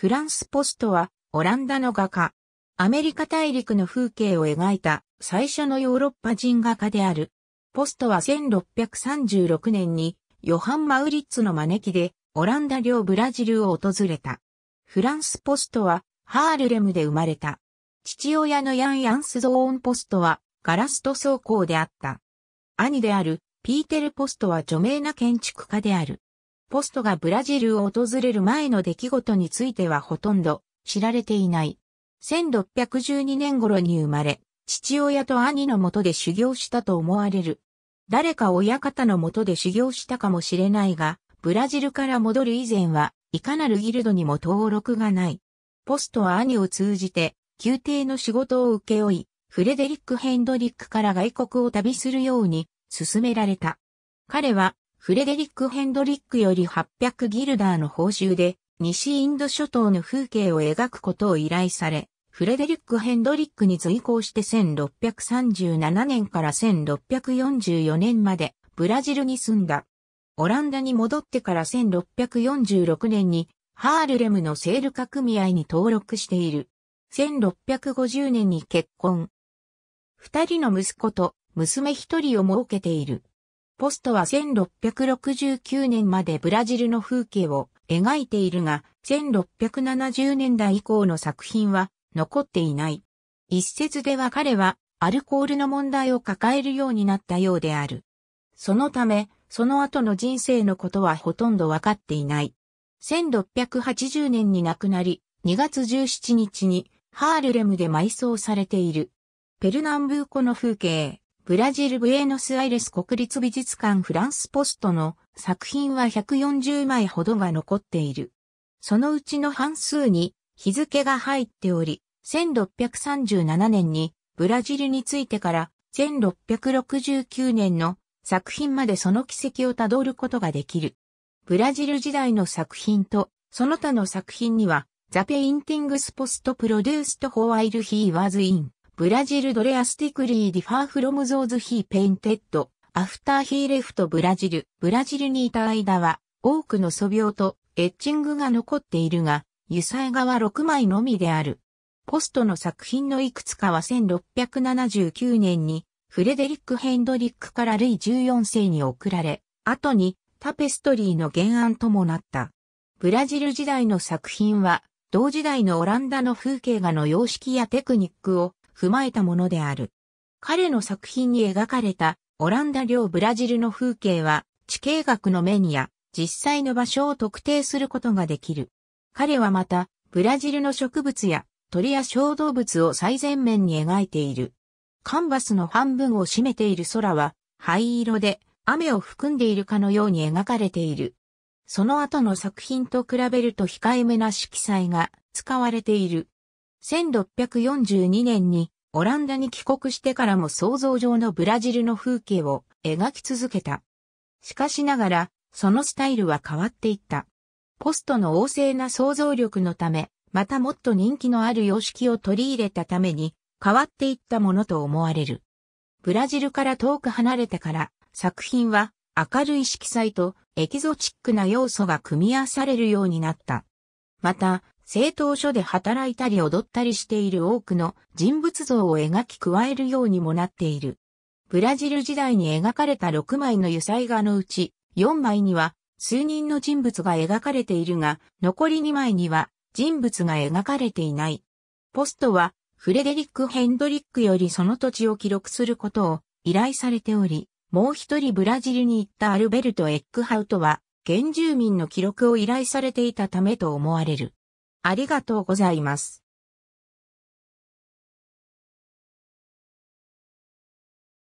フランスポストは、オランダの画家。アメリカ大陸の風景を描いた最初のヨーロッパ人画家である。ポストは1636年にヨハン・マウリッツの招きでオランダ領ブラジルを訪れた。フランスポストはハールレムで生まれた。父親のヤン・ヤンスゾーン・ポストはガラスト装工であった。兄であるピーテル・ポストは著名な建築家である。ポストがブラジルを訪れる前の出来事についてはほとんど知られていない。1612年頃に生まれ、父親と兄のもとで修行したと思われる。誰か親方のもとで修行したかもしれないが、ブラジルから戻る以前は、いかなるギルドにも登録がない。ポストは兄を通じて、宮廷の仕事を請け負い、フレデリック・ヘンドリックから外国を旅するように、勧められた。彼は、フレデリック・ヘンドリックより800ギルダーの報酬で、西インド諸島の風景を描くことを依頼され、フレデリック・ヘンドリックに随行して1637年から1644年までブラジルに住んだ。オランダに戻ってから1646年にハールレムのセール化組合に登録している。1650年に結婚。二人の息子と娘一人を設けている。ポストは1669年までブラジルの風景を描いているが、1670年代以降の作品は残っていない。一説では彼はアルコールの問題を抱えるようになったようである。そのため、その後の人生のことはほとんどわかっていない。1680年に亡くなり、2月17日にハールレムで埋葬されている。ペルナンブーコの風景。ブラジルブエノスアイレス国立美術館フランスポストの作品は140枚ほどが残っている。そのうちの半数に日付が入っており、1637年にブラジルについてから1669年の作品までその軌跡をたどることができる。ブラジル時代の作品とその他の作品には、ザ・ペインティングスポストプロデュースとホワイルヒーワーズイン。ブラジルドレアスティクリーディファーフロムゾーズヒーペインテッド、アフターヒーレフトブラジル、ブラジルにいた間は、多くの素描とエッチングが残っているが、油彩画は6枚のみである。ポストの作品のいくつかは1679年に、フレデリック・ヘンドリックからルイ14世に送られ、後にタペストリーの原案ともなった。ブラジル時代の作品は、同時代のオランダの風景画の様式やテクニックを踏まえたものである。彼の作品に描かれたオランダ領ブラジルの風景は地形学の面や実際の場所を特定することができる。彼はまたブラジルの植物や鳥や小動物を最前面に描いている。カンバスの半分を占めている空は灰色で雨を含んでいるかのように描かれている。その後の作品と比べると控えめな色彩が使われている。1642年にオランダに帰国してからも想像上のブラジルの風景を描き続けた。しかしながら、そのスタイルは変わっていった。ポストの旺盛な想像力のため、またもっと人気のある様式を取り入れたために、変わっていったものと思われる。ブラジルから遠く離れてから、作品は明るい色彩とエキゾチックな要素が組み合わされるようになった。また、政党所で働いたり踊ったりしている多くの人物像を描き加えるようにもなっている。ブラジル時代に描かれた6枚の油彩画のうち、4枚には数人の人物が描かれているが、残り2枚には人物が描かれていない。ポストはフレデリック・ヘンドリックよりその土地を記録することを依頼されており、もう一人ブラジルに行ったアルベルト・エックハウトは、原住民の記録を依頼されていたためと思われる。ありがとうございます。